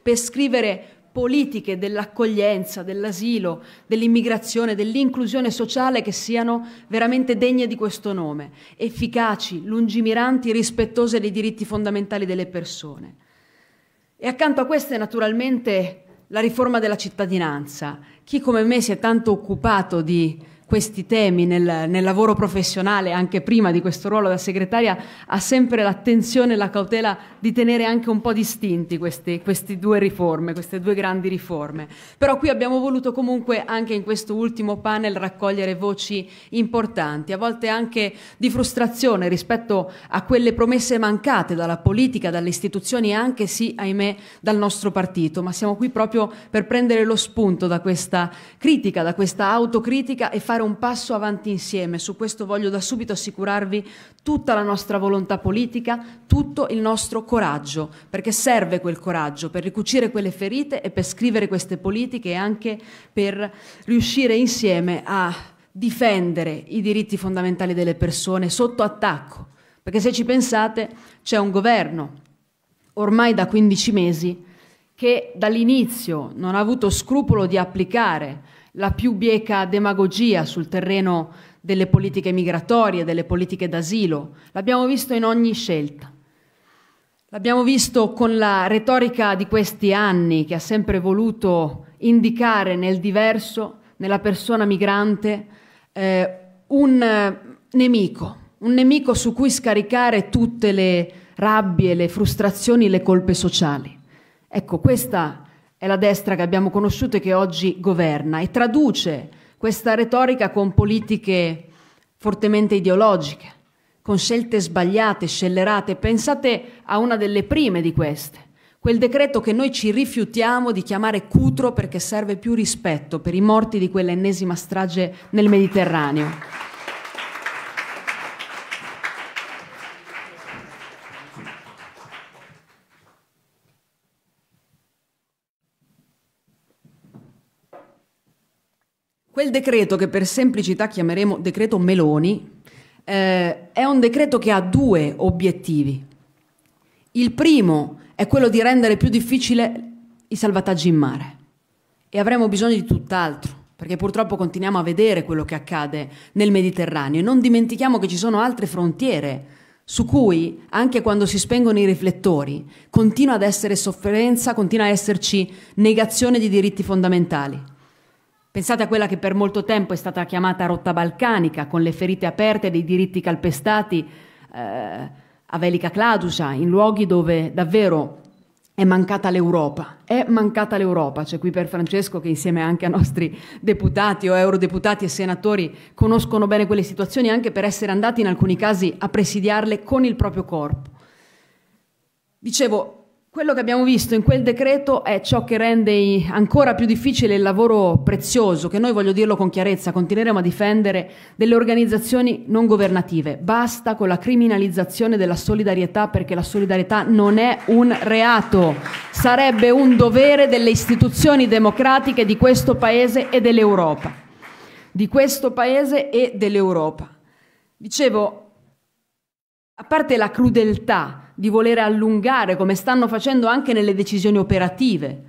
per scrivere politiche dell'accoglienza, dell'asilo, dell'immigrazione, dell'inclusione sociale che siano veramente degne di questo nome, efficaci, lungimiranti, rispettose dei diritti fondamentali delle persone. E accanto a queste naturalmente la riforma della cittadinanza. Chi come me si è tanto occupato di questi temi nel, nel, lavoro professionale, anche prima di questo ruolo da segretaria, ha sempre l'attenzione e la cautela di tenere anche un po' distinti questi, queste due riforme, queste due grandi riforme. Però qui abbiamo voluto comunque anche in questo ultimo panel raccogliere voci importanti, a volte anche di frustrazione rispetto a quelle promesse mancate dalla politica, dalle istituzioni e anche, sì, ahimè, dal nostro partito. Ma siamo qui proprio per prendere lo spunto da questa critica, da questa autocritica e fare fare un passo avanti insieme. Su questo voglio da subito assicurarvi tutta la nostra volontà politica, tutto il nostro coraggio, perché serve quel coraggio per ricucire quelle ferite e per scrivere queste politiche e anche per riuscire insieme a difendere i diritti fondamentali delle persone sotto attacco. Perché se ci pensate c'è un governo ormai da 15 mesi che dall'inizio non ha avuto scrupolo di applicare la più bieca demagogia sul terreno delle politiche migratorie, delle politiche d'asilo. L'abbiamo visto in ogni scelta. L'abbiamo visto con la retorica di questi anni che ha sempre voluto indicare nel diverso, nella persona migrante, eh, un eh, nemico, un nemico su cui scaricare tutte le rabbie, le frustrazioni, le colpe sociali. Ecco, questa è la destra che abbiamo conosciuto e che oggi governa e traduce questa retorica con politiche fortemente ideologiche, con scelte sbagliate, scellerate. Pensate a una delle prime di queste, quel decreto che noi ci rifiutiamo di chiamare cutro perché serve più rispetto per i morti di quell'ennesima strage nel Mediterraneo. Quel decreto che per semplicità chiameremo decreto Meloni eh, è un decreto che ha due obiettivi. Il primo è quello di rendere più difficile i salvataggi in mare e avremo bisogno di tutt'altro perché purtroppo continuiamo a vedere quello che accade nel Mediterraneo e non dimentichiamo che ci sono altre frontiere su cui, anche quando si spengono i riflettori, continua ad essere sofferenza, continua ad esserci negazione di diritti fondamentali. Pensate a quella che per molto tempo è stata chiamata rotta balcanica, con le ferite aperte dei diritti calpestati eh, a Velica Kladusa, in luoghi dove davvero è mancata l'Europa, è mancata l'Europa, c'è qui per Francesco che insieme anche a nostri deputati o eurodeputati e senatori conoscono bene quelle situazioni anche per essere andati in alcuni casi a presidiarle con il proprio corpo. Dicevo, quello che abbiamo visto in quel decreto è ciò che rende ancora più difficile il lavoro prezioso, che noi voglio dirlo con chiarezza, continueremo a difendere delle organizzazioni non governative. Basta con la criminalizzazione della solidarietà perché la solidarietà non è un reato, sarebbe un dovere delle istituzioni democratiche di questo Paese e dell'Europa. Di questo Paese e dell'Europa. Dicevo, a parte la crudeltà di volere allungare, come stanno facendo anche nelle decisioni operative,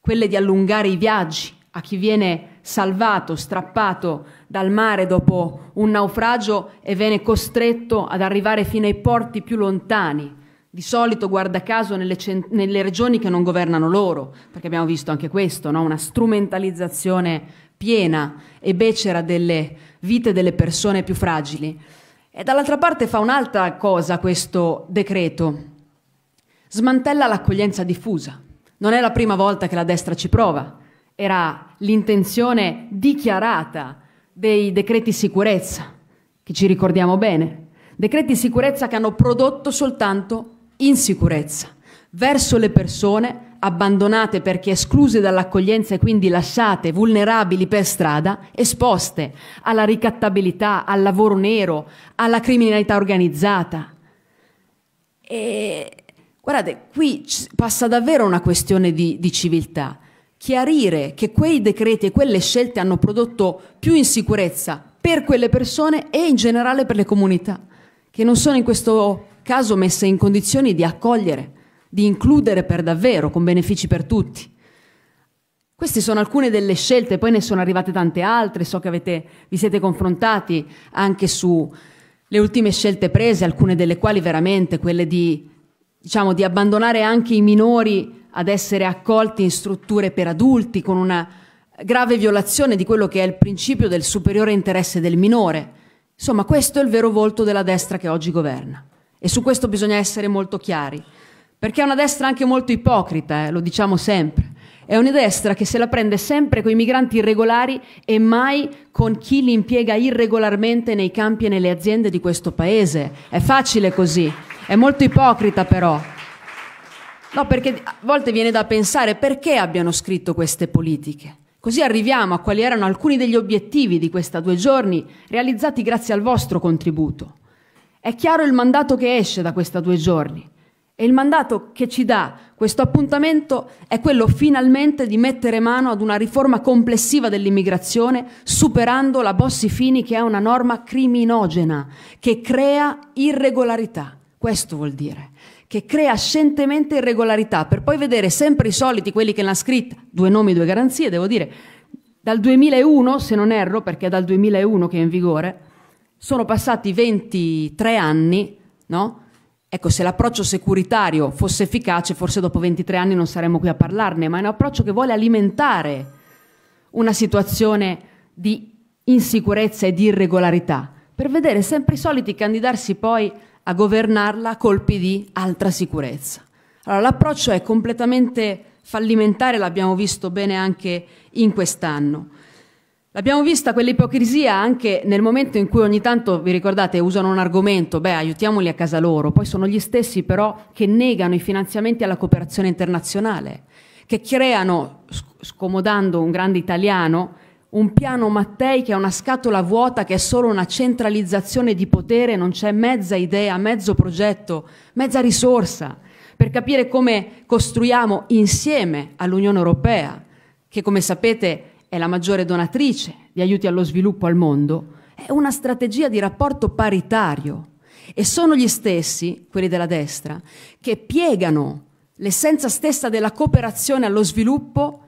quelle di allungare i viaggi a chi viene salvato, strappato dal mare dopo un naufragio e viene costretto ad arrivare fino ai porti più lontani. Di solito, guarda caso, nelle, cent- nelle regioni che non governano loro, perché abbiamo visto anche questo, no? una strumentalizzazione piena e becera delle vite delle persone più fragili. E dall'altra parte fa un'altra cosa questo decreto. Smantella l'accoglienza diffusa. Non è la prima volta che la destra ci prova. Era l'intenzione dichiarata dei decreti sicurezza, che ci ricordiamo bene. Decreti sicurezza che hanno prodotto soltanto insicurezza verso le persone abbandonate perché escluse dall'accoglienza e quindi lasciate vulnerabili per strada, esposte alla ricattabilità, al lavoro nero, alla criminalità organizzata. E guardate, qui passa davvero una questione di, di civiltà. Chiarire che quei decreti e quelle scelte hanno prodotto più insicurezza per quelle persone e in generale per le comunità, che non sono in questo caso messe in condizioni di accogliere di includere per davvero, con benefici per tutti. Queste sono alcune delle scelte, poi ne sono arrivate tante altre, so che avete, vi siete confrontati anche sulle ultime scelte prese, alcune delle quali veramente quelle di, diciamo, di abbandonare anche i minori ad essere accolti in strutture per adulti con una grave violazione di quello che è il principio del superiore interesse del minore. Insomma, questo è il vero volto della destra che oggi governa e su questo bisogna essere molto chiari. Perché è una destra anche molto ipocrita, eh, lo diciamo sempre. È una destra che se la prende sempre con i migranti irregolari e mai con chi li impiega irregolarmente nei campi e nelle aziende di questo paese. È facile così, è molto ipocrita però. No, perché a volte viene da pensare perché abbiano scritto queste politiche. Così arriviamo a quali erano alcuni degli obiettivi di questa due giorni, realizzati grazie al vostro contributo. È chiaro il mandato che esce da questa due giorni. E il mandato che ci dà questo appuntamento è quello finalmente di mettere mano ad una riforma complessiva dell'immigrazione, superando la Bossi-Fini che è una norma criminogena, che crea irregolarità. Questo vuol dire che crea scientemente irregolarità, per poi vedere sempre i soliti, quelli che l'ha scritta, due nomi, due garanzie, devo dire, dal 2001, se non erro, perché è dal 2001 che è in vigore, sono passati 23 anni, no? Ecco, se l'approccio securitario fosse efficace, forse dopo 23 anni non saremmo qui a parlarne, ma è un approccio che vuole alimentare una situazione di insicurezza e di irregolarità, per vedere sempre i soliti candidarsi poi a governarla a colpi di altra sicurezza. Allora, l'approccio è completamente fallimentare, l'abbiamo visto bene anche in quest'anno. L'abbiamo vista quell'ipocrisia anche nel momento in cui ogni tanto, vi ricordate, usano un argomento, beh aiutiamoli a casa loro, poi sono gli stessi però che negano i finanziamenti alla cooperazione internazionale, che creano, scomodando un grande italiano, un piano Mattei che è una scatola vuota, che è solo una centralizzazione di potere, non c'è mezza idea, mezzo progetto, mezza risorsa, per capire come costruiamo insieme all'Unione Europea, che come sapete è la maggiore donatrice di aiuti allo sviluppo al mondo, è una strategia di rapporto paritario e sono gli stessi, quelli della destra, che piegano l'essenza stessa della cooperazione allo sviluppo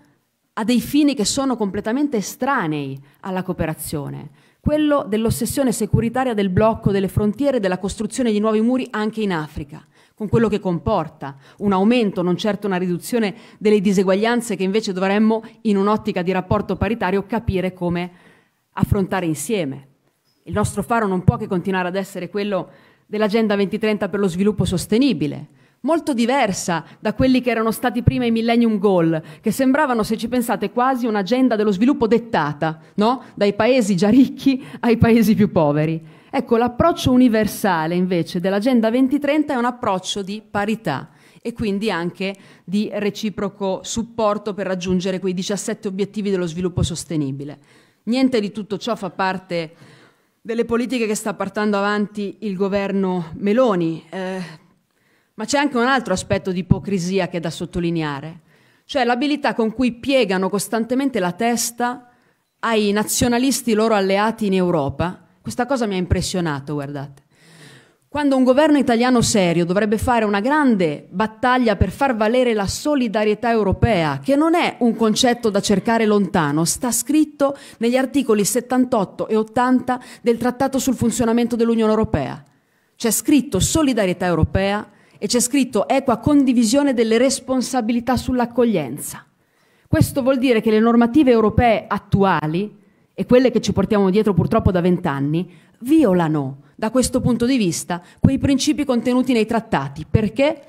a dei fini che sono completamente estranei alla cooperazione, quello dell'ossessione securitaria del blocco delle frontiere e della costruzione di nuovi muri anche in Africa con quello che comporta un aumento, non certo una riduzione delle diseguaglianze che invece dovremmo in un'ottica di rapporto paritario capire come affrontare insieme. Il nostro faro non può che continuare ad essere quello dell'Agenda 2030 per lo sviluppo sostenibile, molto diversa da quelli che erano stati prima i Millennium Goal, che sembravano, se ci pensate, quasi un'agenda dello sviluppo dettata, no? dai paesi già ricchi ai paesi più poveri. Ecco, l'approccio universale invece dell'Agenda 2030 è un approccio di parità e quindi anche di reciproco supporto per raggiungere quei 17 obiettivi dello sviluppo sostenibile. Niente di tutto ciò fa parte delle politiche che sta portando avanti il governo Meloni, eh, ma c'è anche un altro aspetto di ipocrisia che è da sottolineare, cioè l'abilità con cui piegano costantemente la testa ai nazionalisti loro alleati in Europa questa cosa mi ha impressionato, guardate. Quando un governo italiano serio dovrebbe fare una grande battaglia per far valere la solidarietà europea, che non è un concetto da cercare lontano, sta scritto negli articoli 78 e 80 del Trattato sul funzionamento dell'Unione Europea. C'è scritto solidarietà europea e c'è scritto equa condivisione delle responsabilità sull'accoglienza. Questo vuol dire che le normative europee attuali e quelle che ci portiamo dietro purtroppo da vent'anni, violano da questo punto di vista quei principi contenuti nei trattati. Perché?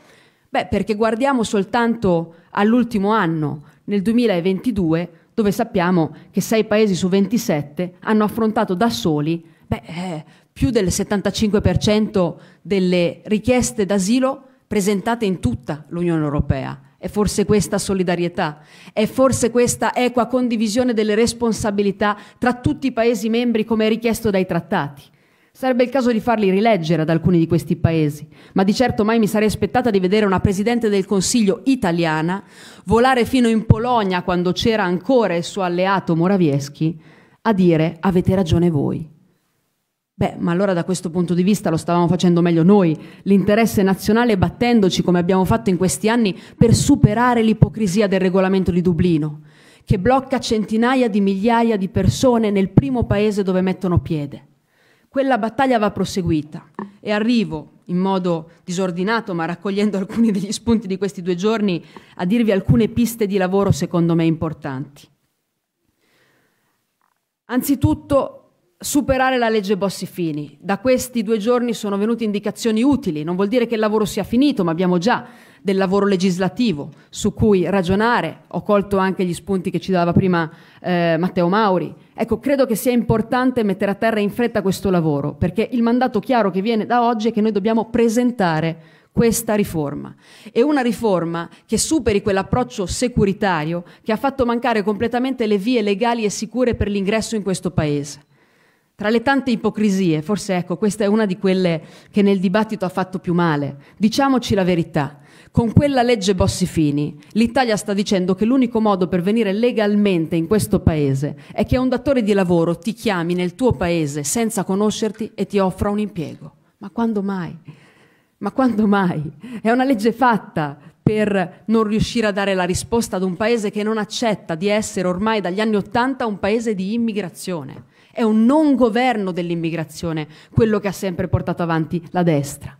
Beh, perché guardiamo soltanto all'ultimo anno, nel 2022, dove sappiamo che sei paesi su 27 hanno affrontato da soli beh, eh, più del 75% delle richieste d'asilo presentate in tutta l'Unione Europea. È forse questa solidarietà? È forse questa equa condivisione delle responsabilità tra tutti i Paesi membri come è richiesto dai trattati? Sarebbe il caso di farli rileggere ad alcuni di questi paesi, ma di certo mai mi sarei aspettata di vedere una Presidente del Consiglio italiana volare fino in Polonia quando c'era ancora il suo alleato Morawiecki a dire avete ragione voi. Beh, ma allora da questo punto di vista lo stavamo facendo meglio noi, l'interesse nazionale battendoci come abbiamo fatto in questi anni per superare l'ipocrisia del regolamento di Dublino, che blocca centinaia di migliaia di persone nel primo paese dove mettono piede. Quella battaglia va proseguita e arrivo in modo disordinato, ma raccogliendo alcuni degli spunti di questi due giorni, a dirvi alcune piste di lavoro secondo me importanti. Anzitutto superare la legge Bossi-Fini. Da questi due giorni sono venute indicazioni utili, non vuol dire che il lavoro sia finito, ma abbiamo già del lavoro legislativo su cui ragionare. Ho colto anche gli spunti che ci dava prima eh, Matteo Mauri. Ecco, credo che sia importante mettere a terra in fretta questo lavoro, perché il mandato chiaro che viene da oggi è che noi dobbiamo presentare questa riforma. È una riforma che superi quell'approccio securitario che ha fatto mancare completamente le vie legali e sicure per l'ingresso in questo Paese. Tra le tante ipocrisie, forse ecco, questa è una di quelle che nel dibattito ha fatto più male. Diciamoci la verità. Con quella legge Bossi-Fini l'Italia sta dicendo che l'unico modo per venire legalmente in questo paese è che un datore di lavoro ti chiami nel tuo paese senza conoscerti e ti offra un impiego. Ma quando mai? Ma quando mai? È una legge fatta per non riuscire a dare la risposta ad un paese che non accetta di essere ormai dagli anni Ottanta un paese di immigrazione. È un non governo dell'immigrazione quello che ha sempre portato avanti la destra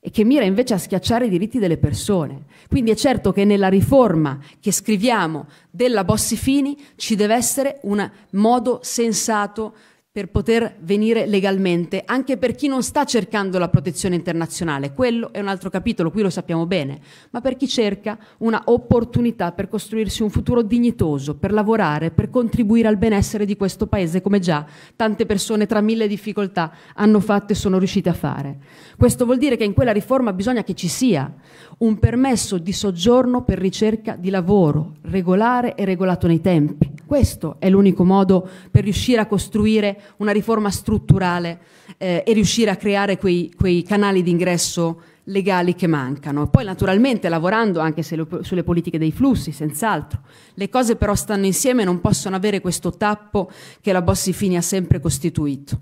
e che mira invece a schiacciare i diritti delle persone. Quindi è certo che nella riforma che scriviamo della Bossi Fini ci deve essere un modo sensato per poter venire legalmente anche per chi non sta cercando la protezione internazionale. Quello è un altro capitolo, qui lo sappiamo bene, ma per chi cerca una opportunità per costruirsi un futuro dignitoso, per lavorare, per contribuire al benessere di questo paese come già tante persone tra mille difficoltà hanno fatto e sono riuscite a fare. Questo vuol dire che in quella riforma bisogna che ci sia un permesso di soggiorno per ricerca di lavoro regolare e regolato nei tempi questo è l'unico modo per riuscire a costruire una riforma strutturale eh, e riuscire a creare quei, quei canali di ingresso legali che mancano. Poi naturalmente lavorando anche le, sulle politiche dei flussi, senz'altro. Le cose però stanno insieme e non possono avere questo tappo che la Bossi Fini ha sempre costituito.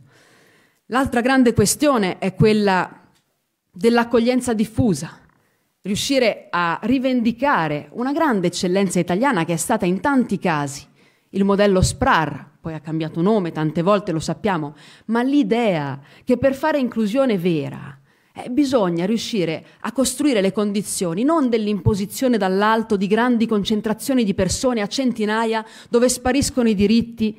L'altra grande questione è quella dell'accoglienza diffusa. Riuscire a rivendicare una grande eccellenza italiana che è stata in tanti casi il modello SPRAR, poi ha cambiato nome tante volte, lo sappiamo, ma l'idea che per fare inclusione vera eh, bisogna riuscire a costruire le condizioni non dell'imposizione dall'alto di grandi concentrazioni di persone a centinaia dove spariscono i diritti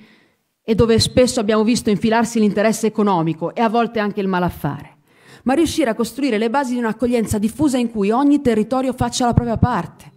e dove spesso abbiamo visto infilarsi l'interesse economico e a volte anche il malaffare, ma riuscire a costruire le basi di un'accoglienza diffusa in cui ogni territorio faccia la propria parte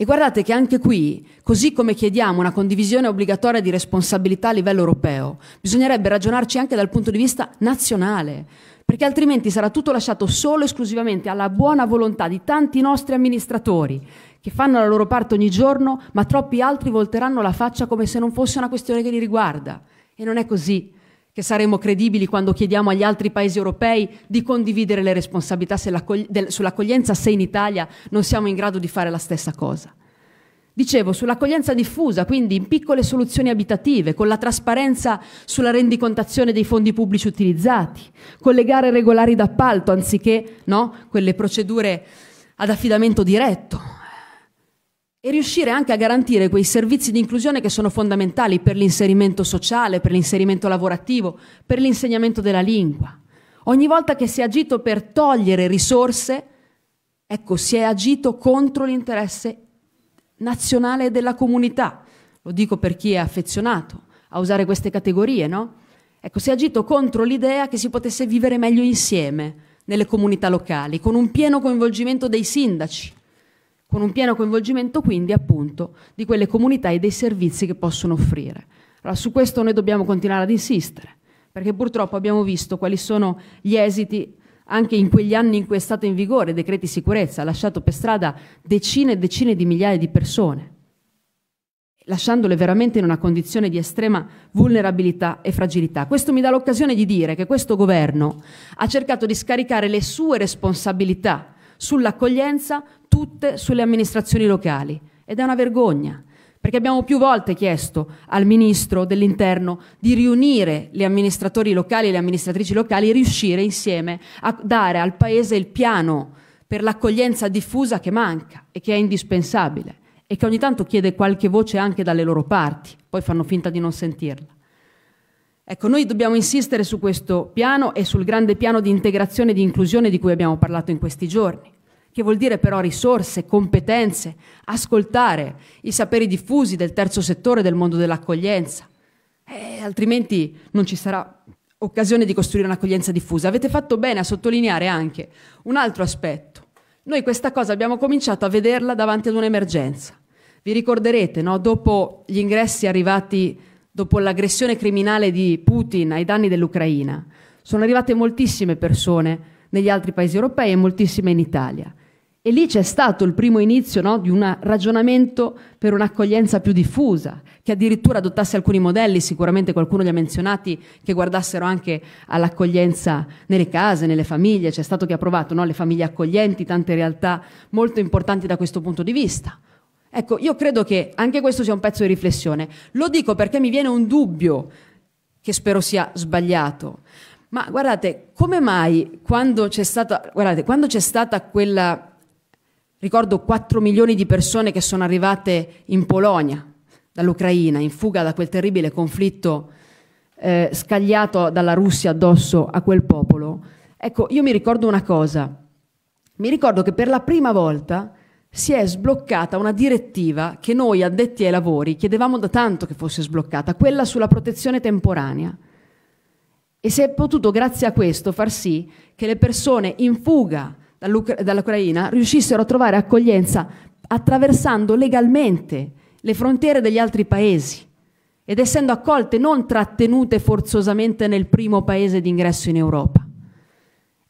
e guardate che anche qui, così come chiediamo una condivisione obbligatoria di responsabilità a livello europeo, bisognerebbe ragionarci anche dal punto di vista nazionale, perché altrimenti sarà tutto lasciato solo e esclusivamente alla buona volontà di tanti nostri amministratori che fanno la loro parte ogni giorno, ma troppi altri volteranno la faccia come se non fosse una questione che li riguarda. E non è così che saremo credibili quando chiediamo agli altri paesi europei di condividere le responsabilità sull'accoglienza se in Italia non siamo in grado di fare la stessa cosa. Dicevo, sull'accoglienza diffusa, quindi in piccole soluzioni abitative, con la trasparenza sulla rendicontazione dei fondi pubblici utilizzati, con le gare regolari d'appalto anziché no, quelle procedure ad affidamento diretto, e riuscire anche a garantire quei servizi di inclusione che sono fondamentali per l'inserimento sociale, per l'inserimento lavorativo, per l'insegnamento della lingua. Ogni volta che si è agito per togliere risorse, ecco, si è agito contro l'interesse nazionale della comunità. Lo dico per chi è affezionato a usare queste categorie, no? Ecco, si è agito contro l'idea che si potesse vivere meglio insieme nelle comunità locali, con un pieno coinvolgimento dei sindaci, con un pieno coinvolgimento quindi appunto di quelle comunità e dei servizi che possono offrire. Allora, su questo noi dobbiamo continuare ad insistere, perché purtroppo abbiamo visto quali sono gli esiti anche in quegli anni in cui è stato in vigore i decreti sicurezza, ha lasciato per strada decine e decine di migliaia di persone, lasciandole veramente in una condizione di estrema vulnerabilità e fragilità. Questo mi dà l'occasione di dire che questo governo ha cercato di scaricare le sue responsabilità sull'accoglienza tutte sulle amministrazioni locali ed è una vergogna perché abbiamo più volte chiesto al Ministro dell'Interno di riunire gli amministratori locali e le amministratrici locali e riuscire insieme a dare al Paese il piano per l'accoglienza diffusa che manca e che è indispensabile e che ogni tanto chiede qualche voce anche dalle loro parti, poi fanno finta di non sentirla. Ecco, noi dobbiamo insistere su questo piano e sul grande piano di integrazione e di inclusione di cui abbiamo parlato in questi giorni che vuol dire però risorse, competenze, ascoltare i saperi diffusi del terzo settore del mondo dell'accoglienza. Eh, altrimenti non ci sarà occasione di costruire un'accoglienza diffusa. Avete fatto bene a sottolineare anche un altro aspetto. Noi questa cosa abbiamo cominciato a vederla davanti ad un'emergenza. Vi ricorderete, no? dopo gli ingressi arrivati dopo l'aggressione criminale di Putin ai danni dell'Ucraina, sono arrivate moltissime persone negli altri paesi europei e moltissime in Italia. E lì c'è stato il primo inizio no, di un ragionamento per un'accoglienza più diffusa, che addirittura adottasse alcuni modelli, sicuramente qualcuno li ha menzionati, che guardassero anche all'accoglienza nelle case, nelle famiglie. C'è stato chi ha provato no, le famiglie accoglienti, tante realtà molto importanti da questo punto di vista. Ecco, io credo che anche questo sia un pezzo di riflessione. Lo dico perché mi viene un dubbio, che spero sia sbagliato. Ma guardate, come mai quando c'è stata, guardate, quando c'è stata quella Ricordo 4 milioni di persone che sono arrivate in Polonia dall'Ucraina, in fuga da quel terribile conflitto eh, scagliato dalla Russia addosso a quel popolo. Ecco, io mi ricordo una cosa. Mi ricordo che per la prima volta si è sbloccata una direttiva che noi addetti ai lavori chiedevamo da tanto che fosse sbloccata, quella sulla protezione temporanea. E si è potuto, grazie a questo, far sì che le persone in fuga dall'Ucraina riuscissero a trovare accoglienza attraversando legalmente le frontiere degli altri paesi ed essendo accolte non trattenute forzosamente nel primo paese d'ingresso in Europa.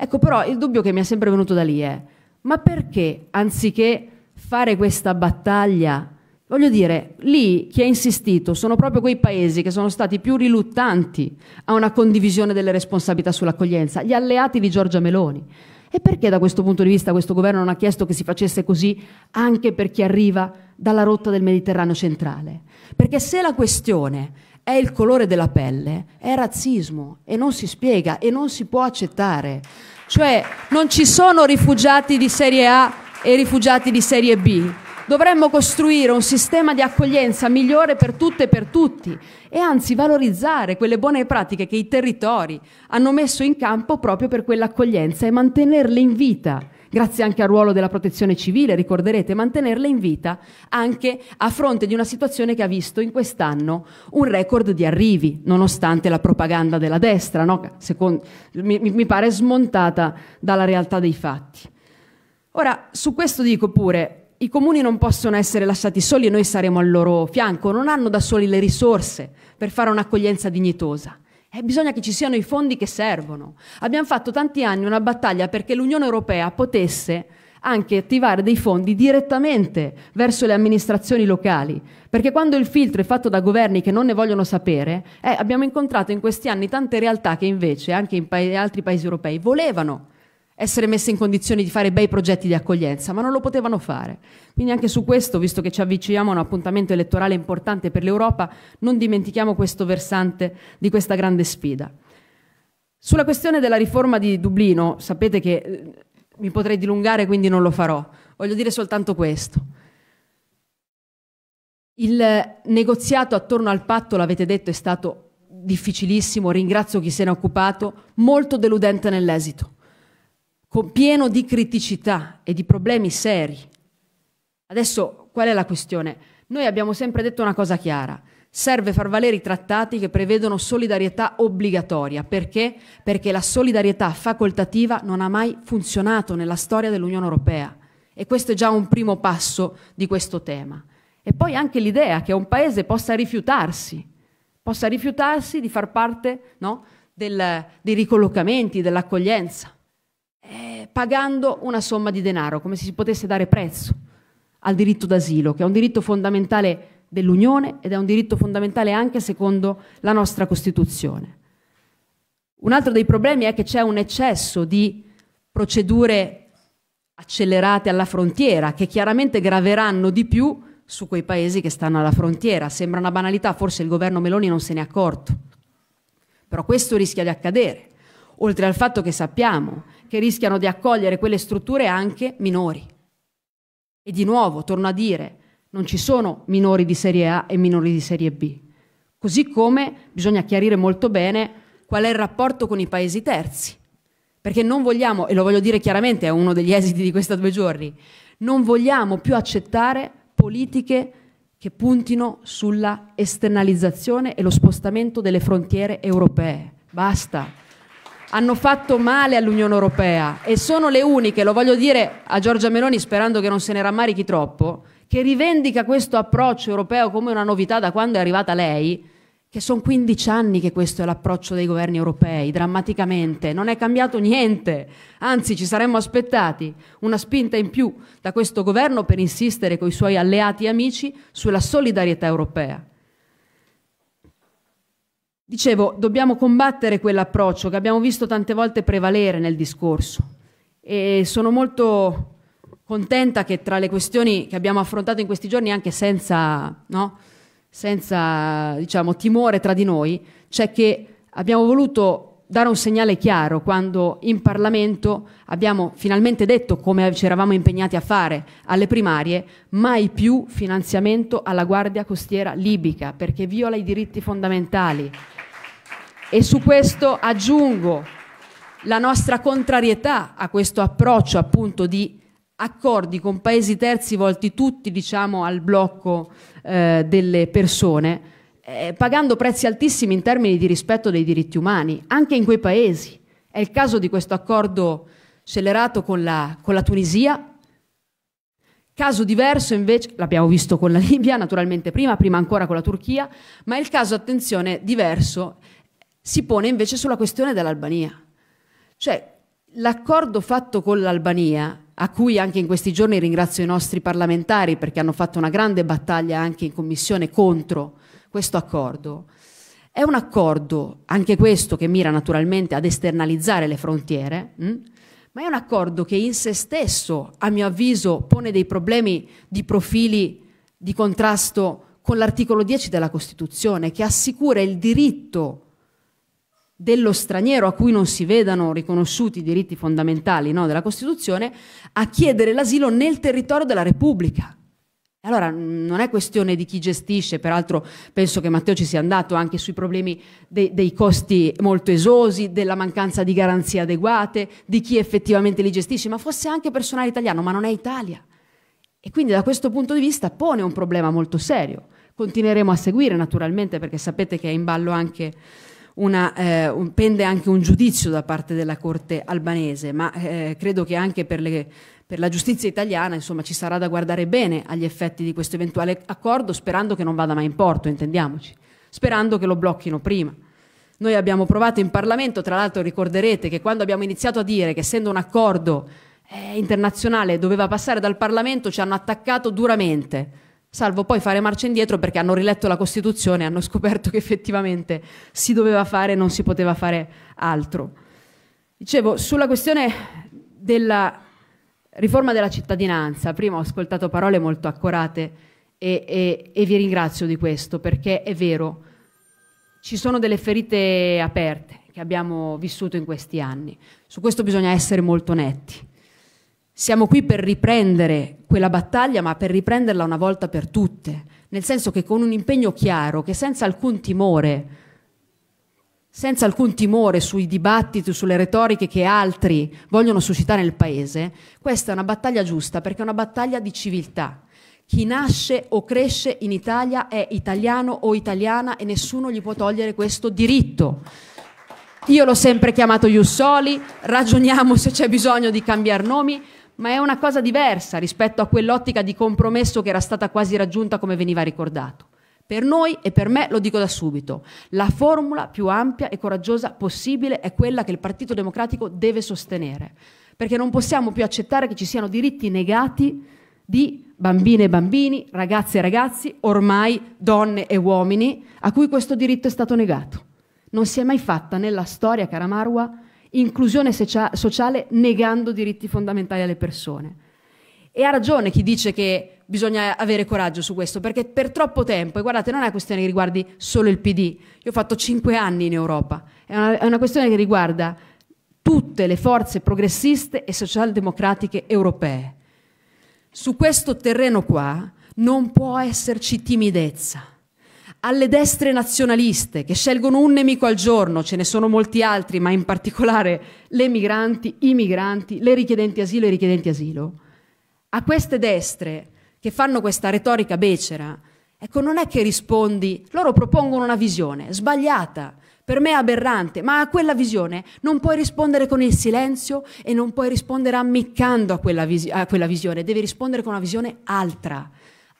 Ecco però il dubbio che mi è sempre venuto da lì è ma perché anziché fare questa battaglia Voglio dire, lì chi ha insistito sono proprio quei paesi che sono stati più riluttanti a una condivisione delle responsabilità sull'accoglienza, gli alleati di Giorgia Meloni. E perché da questo punto di vista questo governo non ha chiesto che si facesse così anche per chi arriva dalla rotta del Mediterraneo centrale? Perché se la questione è il colore della pelle, è razzismo e non si spiega e non si può accettare. Cioè non ci sono rifugiati di serie A e rifugiati di serie B, Dovremmo costruire un sistema di accoglienza migliore per tutte e per tutti e anzi valorizzare quelle buone pratiche che i territori hanno messo in campo proprio per quell'accoglienza e mantenerle in vita. Grazie anche al ruolo della protezione civile, ricorderete, mantenerle in vita anche a fronte di una situazione che ha visto in quest'anno un record di arrivi, nonostante la propaganda della destra, no? Secondo, mi, mi pare smontata dalla realtà dei fatti. Ora, su questo dico pure, i comuni non possono essere lasciati soli e noi saremo al loro fianco, non hanno da soli le risorse per fare un'accoglienza dignitosa. Eh, bisogna che ci siano i fondi che servono. Abbiamo fatto tanti anni una battaglia perché l'Unione Europea potesse anche attivare dei fondi direttamente verso le amministrazioni locali, perché quando il filtro è fatto da governi che non ne vogliono sapere, eh, abbiamo incontrato in questi anni tante realtà che invece anche in pa altri paesi europei volevano essere messe in condizioni di fare bei progetti di accoglienza, ma non lo potevano fare. Quindi anche su questo, visto che ci avviciniamo a un appuntamento elettorale importante per l'Europa, non dimentichiamo questo versante di questa grande sfida. Sulla questione della riforma di Dublino, sapete che eh, mi potrei dilungare, quindi non lo farò. Voglio dire soltanto questo. Il negoziato attorno al patto, l'avete detto, è stato difficilissimo, ringrazio chi se n'è occupato, molto deludente nell'esito pieno di criticità e di problemi seri. Adesso qual è la questione? Noi abbiamo sempre detto una cosa chiara. Serve far valere i trattati che prevedono solidarietà obbligatoria. Perché? Perché la solidarietà facoltativa non ha mai funzionato nella storia dell'Unione Europea. E questo è già un primo passo di questo tema. E poi anche l'idea che un paese possa rifiutarsi, possa rifiutarsi di far parte no, del, dei ricollocamenti, dell'accoglienza eh, pagando una somma di denaro, come se si potesse dare prezzo al diritto d'asilo, che è un diritto fondamentale dell'Unione ed è un diritto fondamentale anche secondo la nostra Costituzione. Un altro dei problemi è che c'è un eccesso di procedure accelerate alla frontiera, che chiaramente graveranno di più su quei paesi che stanno alla frontiera. Sembra una banalità, forse il governo Meloni non se n'è accorto. Però questo rischia di accadere, oltre al fatto che sappiamo che rischiano di accogliere quelle strutture anche minori. E di nuovo, torno a dire, non ci sono minori di serie A e minori di serie B. Così come bisogna chiarire molto bene qual è il rapporto con i paesi terzi. Perché non vogliamo, e lo voglio dire chiaramente, è uno degli esiti di questi due giorni, non vogliamo più accettare politiche che puntino sulla esternalizzazione e lo spostamento delle frontiere europee. Basta hanno fatto male all'Unione Europea e sono le uniche, lo voglio dire a Giorgia Meloni sperando che non se ne rammarichi troppo, che rivendica questo approccio europeo come una novità da quando è arrivata lei, che sono 15 anni che questo è l'approccio dei governi europei, drammaticamente, non è cambiato niente, anzi ci saremmo aspettati una spinta in più da questo governo per insistere con i suoi alleati e amici sulla solidarietà europea. Dicevo, dobbiamo combattere quell'approccio che abbiamo visto tante volte prevalere nel discorso e sono molto contenta che tra le questioni che abbiamo affrontato in questi giorni anche senza, no, senza diciamo, timore tra di noi, c'è che abbiamo voluto dare un segnale chiaro quando in Parlamento abbiamo finalmente detto, come ci eravamo impegnati a fare alle primarie, mai più finanziamento alla Guardia Costiera libica perché viola i diritti fondamentali. E su questo aggiungo la nostra contrarietà a questo approccio appunto di accordi con paesi terzi volti tutti diciamo al blocco eh, delle persone eh, pagando prezzi altissimi in termini di rispetto dei diritti umani, anche in quei paesi. È il caso di questo accordo scelerato con la, con la Tunisia. Caso diverso invece, l'abbiamo visto con la Libia naturalmente prima, prima ancora con la Turchia, ma il caso, attenzione, diverso si pone invece sulla questione dell'Albania. Cioè, l'accordo fatto con l'Albania a cui anche in questi giorni ringrazio i nostri parlamentari perché hanno fatto una grande battaglia anche in commissione contro questo accordo. È un accordo, anche questo, che mira naturalmente ad esternalizzare le frontiere, mh? Mm? ma è un accordo che in se stesso, a mio avviso, pone dei problemi di profili di contrasto con l'articolo 10 della Costituzione, che assicura il diritto dello straniero a cui non si vedano riconosciuti i diritti fondamentali no, della Costituzione a chiedere l'asilo nel territorio della Repubblica. Allora non è questione di chi gestisce, peraltro penso che Matteo ci sia andato anche sui problemi de- dei costi molto esosi, della mancanza di garanzie adeguate, di chi effettivamente li gestisce, ma fosse anche personale italiano, ma non è Italia. E quindi da questo punto di vista pone un problema molto serio. Continueremo a seguire naturalmente perché sapete che è in ballo anche una, eh, un, pende anche un giudizio da parte della Corte albanese, ma eh, credo che anche per le per la giustizia italiana insomma, ci sarà da guardare bene agli effetti di questo eventuale accordo, sperando che non vada mai in porto, intendiamoci, sperando che lo blocchino prima. Noi abbiamo provato in Parlamento, tra l'altro ricorderete che quando abbiamo iniziato a dire che essendo un accordo eh, internazionale doveva passare dal Parlamento ci hanno attaccato duramente, salvo poi fare marcia indietro perché hanno riletto la Costituzione e hanno scoperto che effettivamente si doveva fare e non si poteva fare altro. Dicevo, sulla questione della Riforma della cittadinanza, prima ho ascoltato parole molto accorate e, e, e vi ringrazio di questo perché è vero, ci sono delle ferite aperte che abbiamo vissuto in questi anni, su questo bisogna essere molto netti. Siamo qui per riprendere quella battaglia, ma per riprenderla una volta per tutte, nel senso che con un impegno chiaro, che senza alcun timore senza alcun timore sui dibattiti, sulle retoriche che altri vogliono suscitare nel paese, questa è una battaglia giusta perché è una battaglia di civiltà. Chi nasce o cresce in Italia è italiano o italiana e nessuno gli può togliere questo diritto. Io l'ho sempre chiamato Iussoli, ragioniamo se c'è bisogno di cambiare nomi, ma è una cosa diversa rispetto a quell'ottica di compromesso che era stata quasi raggiunta come veniva ricordato. Per noi e per me, lo dico da subito, la formula più ampia e coraggiosa possibile è quella che il Partito Democratico deve sostenere, perché non possiamo più accettare che ci siano diritti negati di bambine e bambini, ragazze e ragazzi, ormai donne e uomini, a cui questo diritto è stato negato. Non si è mai fatta nella storia, cara Marua, inclusione sociale negando diritti fondamentali alle persone. E ha ragione chi dice che bisogna avere coraggio su questo, perché per troppo tempo, e guardate, non è una questione che riguardi solo il PD, io ho fatto cinque anni in Europa, è una, è una questione che riguarda tutte le forze progressiste e socialdemocratiche europee. Su questo terreno qua non può esserci timidezza alle destre nazionaliste che scelgono un nemico al giorno, ce ne sono molti altri, ma in particolare le migranti, i migranti, le richiedenti asilo e i richiedenti asilo, a queste destre che fanno questa retorica becera, ecco, non è che rispondi, loro propongono una visione sbagliata, per me aberrante, ma a quella visione non puoi rispondere con il silenzio e non puoi rispondere ammiccando a quella, vis- a quella visione, devi rispondere con una visione altra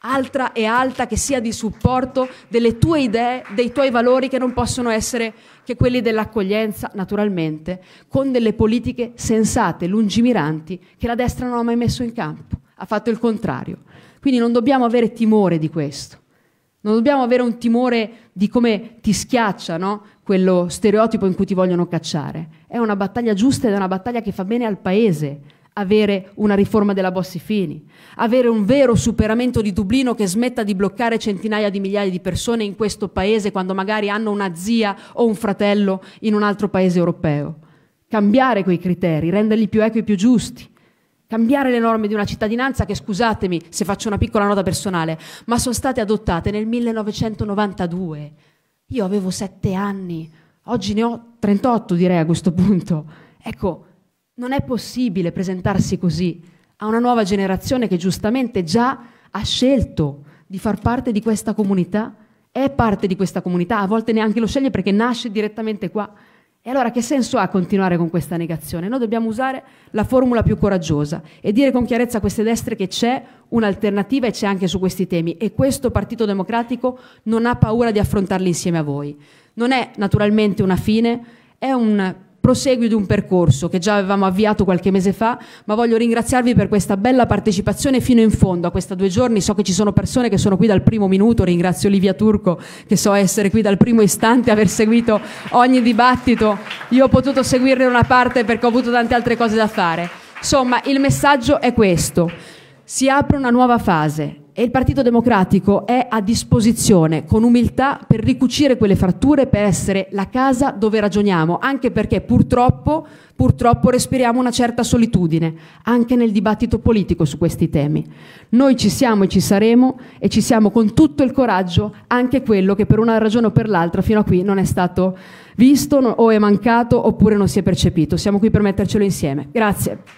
altra e alta che sia di supporto delle tue idee, dei tuoi valori che non possono essere che quelli dell'accoglienza, naturalmente, con delle politiche sensate, lungimiranti, che la destra non ha mai messo in campo, ha fatto il contrario. Quindi non dobbiamo avere timore di questo. Non dobbiamo avere un timore di come ti schiaccia no? quello stereotipo in cui ti vogliono cacciare. È una battaglia giusta ed è una battaglia che fa bene al Paese, avere una riforma della Bossi-Fini, avere un vero superamento di Dublino che smetta di bloccare centinaia di migliaia di persone in questo paese quando magari hanno una zia o un fratello in un altro paese europeo. Cambiare quei criteri, renderli più equi e più giusti. Cambiare le norme di una cittadinanza che, scusatemi se faccio una piccola nota personale, ma sono state adottate nel 1992. Io avevo sette anni, oggi ne ho 38 direi a questo punto. Ecco, non è possibile presentarsi così a una nuova generazione che giustamente già ha scelto di far parte di questa comunità, è parte di questa comunità, a volte neanche lo sceglie perché nasce direttamente qua. E allora che senso ha continuare con questa negazione? Noi dobbiamo usare la formula più coraggiosa e dire con chiarezza a queste destre che c'è un'alternativa e c'è anche su questi temi e questo Partito Democratico non ha paura di affrontarli insieme a voi. Non è naturalmente una fine, è un proseguio di un percorso che già avevamo avviato qualche mese fa, ma voglio ringraziarvi per questa bella partecipazione fino in fondo a questi due giorni. So che ci sono persone che sono qui dal primo minuto, ringrazio Livia Turco che so essere qui dal primo istante, aver seguito ogni dibattito. Io ho potuto seguirne una parte perché ho avuto tante altre cose da fare. Insomma, il messaggio è questo. Si apre una nuova fase e il Partito Democratico è a disposizione con umiltà per ricucire quelle fratture, per essere la casa dove ragioniamo, anche perché purtroppo, purtroppo respiriamo una certa solitudine, anche nel dibattito politico su questi temi. Noi ci siamo e ci saremo e ci siamo con tutto il coraggio, anche quello che per una ragione o per l'altra fino a qui non è stato visto o è mancato oppure non si è percepito. Siamo qui per mettercelo insieme. Grazie.